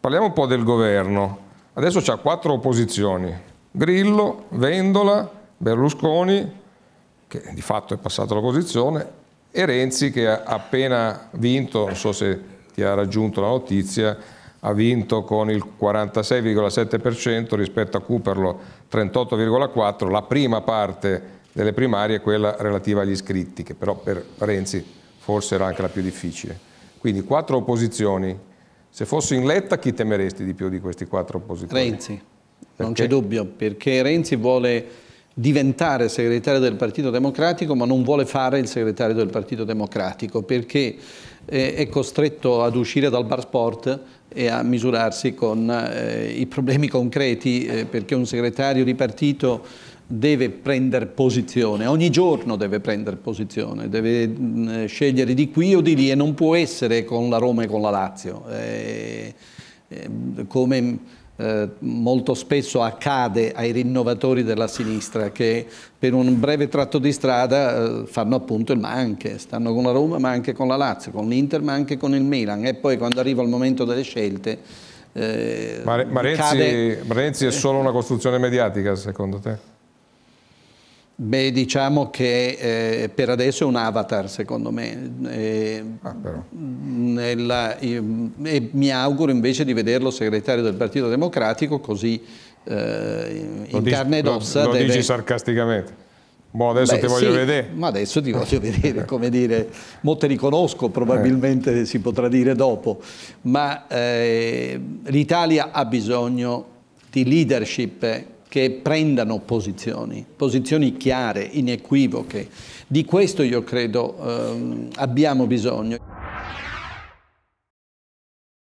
Parliamo un po' del governo. Adesso c'ha quattro opposizioni. Grillo, Vendola, Berlusconi, che di fatto è passato l'opposizione, e Renzi che ha appena vinto, non so se ti ha raggiunto la notizia, ha vinto con il 46,7% rispetto a Cooperlo 38,4%, la prima parte delle primarie è quella relativa agli iscritti, che però per Renzi forse era anche la più difficile. Quindi quattro opposizioni, se fossi in letta chi temeresti di più di questi quattro oppositori? Renzi, perché? non c'è dubbio, perché Renzi vuole diventare segretario del Partito Democratico ma non vuole fare il segretario del Partito Democratico perché è costretto ad uscire dal bar sport e a misurarsi con eh, i problemi concreti eh, perché un segretario di partito deve prendere posizione, ogni giorno deve prendere posizione, deve mm, scegliere di qui o di lì e non può essere con la Roma e con la Lazio. Eh, eh come eh, molto spesso accade ai rinnovatori della sinistra che per un breve tratto di strada eh, fanno appunto il ma anche, stanno con la Roma ma anche con la Lazio, con l'Inter ma anche con il Milan e poi quando arriva il momento delle scelte... ma, ma Renzi, cade... Renzi è solo una costruzione mediatica secondo te? Beh, diciamo che eh, per adesso è un avatar, secondo me. E, eh, ah, nella, e, e mi auguro invece di vederlo segretario del Partito Democratico così eh, in dici, carne ed ossa. Lo, lo deve... dici sarcasticamente. Boh, adesso Beh, ti voglio sì, vedere. Ma adesso ti voglio vedere, come dire, mo te li conosco, probabilmente eh. si potrà dire dopo. Ma eh, l'Italia ha bisogno di leadership che prendano posizioni, posizioni chiare, inequivoche. Di questo io credo eh, abbiamo bisogno.